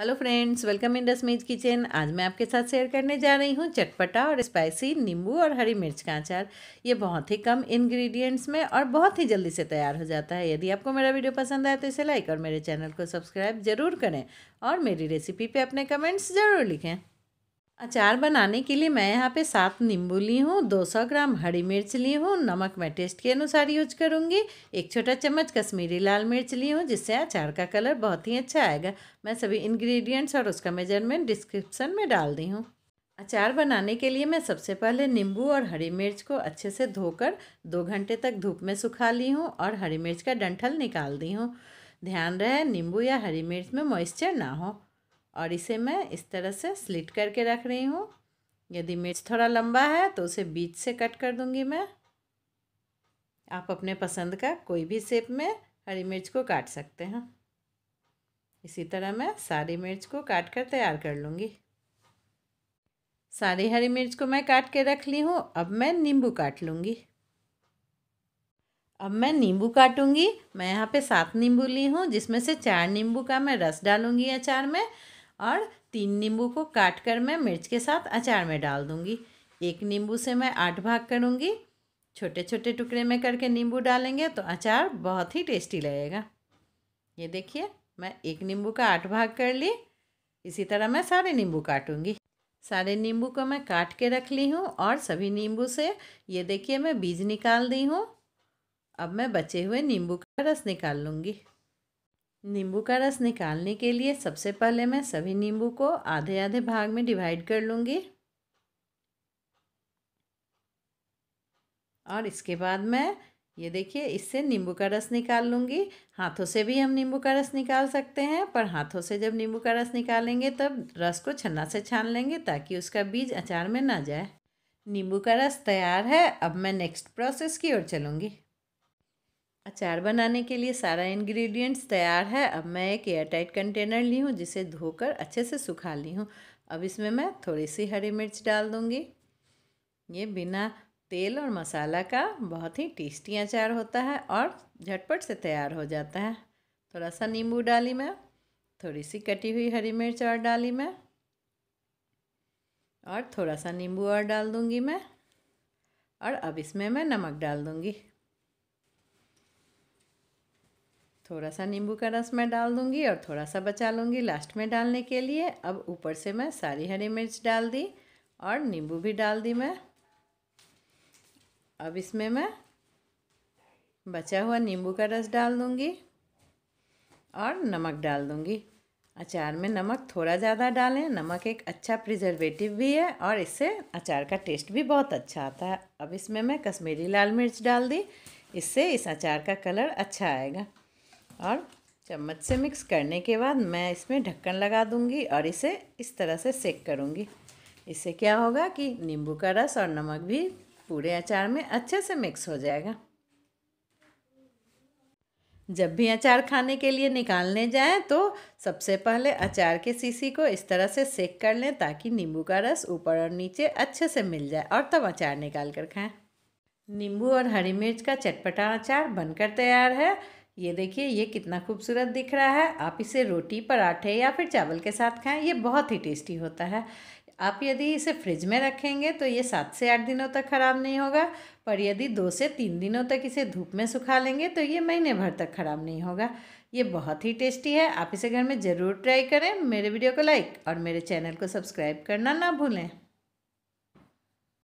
hello friends welcome in Rasmi's kitchen आज मैं आपके साथ शेयर करने जा रही हूँ चटपटा और स्पाइसी नींबू और हरी मिर्च का अचार ये बहुत ही कम इंग्रेडिएंट्स में और बहुत ही जल्दी से तैयार हो जाता है यदि आपको मेरा वीडियो पसंद आए तो इसे लाइक और मेरे चैनल को सब्सक्राइब जरूर करें और मेरी रेसिपी पर अपने कमेंट्स ज़रूर लिखें अचार बनाने के लिए मैं यहाँ पे सात नींबू ली हूँ 200 ग्राम हरी मिर्च ली हूँ नमक मैं टेस्ट के अनुसार यूज करूँगी एक छोटा चम्मच कश्मीरी लाल मिर्च ली हूँ जिससे अचार का कलर बहुत ही अच्छा आएगा मैं सभी इंग्रेडिएंट्स और उसका मेजरमेंट डिस्क्रिप्सन में डाल दी हूँ अचार बनाने के लिए मैं सबसे पहले नींबू और हरी मिर्च को अच्छे से धोकर दो घंटे तक धूप में सुखा ली हूँ और हरी मिर्च का डंठल निकाल दी हूँ ध्यान रहे नींबू या हरी मिर्च में मॉइस्चर ना हो और इसे मैं इस तरह से स्लिट करके रख रही हूँ यदि मिर्च थोड़ा लंबा है तो उसे बीच से कट कर दूँगी मैं आप अपने पसंद का कोई भी शेप में हरी मिर्च को काट सकते हैं इसी तरह मैं सारी मिर्च को काट कर तैयार कर लूँगी सारी हरी मिर्च को मैं काट के रख ली हूँ अब मैं नींबू काट लूँगी अब मैं नींबू काटूंगी मैं यहाँ पे सात नींबू ली हूँ जिसमें से चार नींबू का मैं रस डालूंगी अचार में और तीन नींबू को काट कर मैं मिर्च के साथ अचार में डाल दूँगी एक नींबू से मैं आठ भाग करूँगी छोटे छोटे टुकड़े में करके नींबू डालेंगे तो अचार बहुत ही टेस्टी लगेगा ये देखिए मैं एक नींबू का आठ भाग कर ली इसी तरह मैं सारे नींबू काटूँगी सारे नींबू को मैं काट के रख ली हूँ और सभी नींबू से ये देखिए मैं बीज निकाल दी हूँ अब मैं बचे हुए नींबू का रस निकाल लूँगी नींबू का रस निकालने के लिए सबसे पहले मैं सभी नींबू को आधे आधे भाग में डिवाइड कर लूँगी और इसके बाद मैं ये देखिए इससे नींबू का रस निकाल लूँगी हाथों से भी हम नींबू का रस निकाल सकते हैं पर हाथों से जब नींबू का रस निकालेंगे तब रस को छन्ना से छान लेंगे ताकि उसका बीज अचार में ना जाए नींबू का रस तैयार है अब मैं नेक्स्ट प्रोसेस की ओर चलूँगी अचार बनाने के लिए सारा इंग्रेडिएंट्स तैयार है अब मैं एक एयरटाइट कंटेनर ली हूँ जिसे धोकर अच्छे से सुखा ली हूँ अब इसमें मैं थोड़ी सी हरी मिर्च डाल दूँगी ये बिना तेल और मसाला का बहुत ही टेस्टी अचार होता है और झटपट से तैयार हो जाता है थोड़ा सा नींबू डाली मैं थोड़ी सी कटी हुई हरी मिर्च और डाली मैं और थोड़ा सा नींबू और डाल दूँगी मैं और अब इसमें मैं नमक डाल दूँगी थोड़ा सा नींबू का रस मैं डाल दूँगी और थोड़ा सा बचा लूँगी लास्ट में डालने के लिए अब ऊपर से मैं सारी हरी मिर्च डाल दी और नींबू भी डाल दी मैं अब इसमें मैं बचा हुआ नींबू का रस डाल दूँगी और नमक डाल दूँगी अचार में नमक थोड़ा ज़्यादा डालें नमक एक अच्छा प्रिजर्वेटिव भी है और इससे अचार का टेस्ट भी बहुत अच्छा आता है अब इसमें मैं कश्मीरी लाल मिर्च डाल दी इससे इस अचार का कलर अच्छा आएगा और चम्मच से मिक्स करने के बाद मैं इसमें ढक्कन लगा दूंगी और इसे इस तरह से सेक करूंगी इससे क्या होगा कि नींबू का रस और नमक भी पूरे अचार में अच्छे से मिक्स हो जाएगा जब भी अचार खाने के लिए निकालने जाएं तो सबसे पहले अचार के सीसी को इस तरह से सेक कर लें ताकि नींबू का रस ऊपर और नीचे अच्छे से मिल जाए और तब अचार निकाल कर खाएं नींबू और हरी मिर्च का चटपटा अचार बनकर तैयार है ये देखिए ये कितना खूबसूरत दिख रहा है आप इसे रोटी पराठे या फिर चावल के साथ खाएं ये बहुत ही टेस्टी होता है आप यदि इसे फ्रिज में रखेंगे तो ये सात से आठ दिनों तक ख़राब नहीं होगा पर यदि दो से तीन दिनों तक इसे धूप में सुखा लेंगे तो ये महीने भर तक ख़राब नहीं होगा ये बहुत ही टेस्टी है आप इसे घर में ज़रूर ट्राई करें मेरे वीडियो को लाइक और मेरे चैनल को सब्सक्राइब करना ना भूलें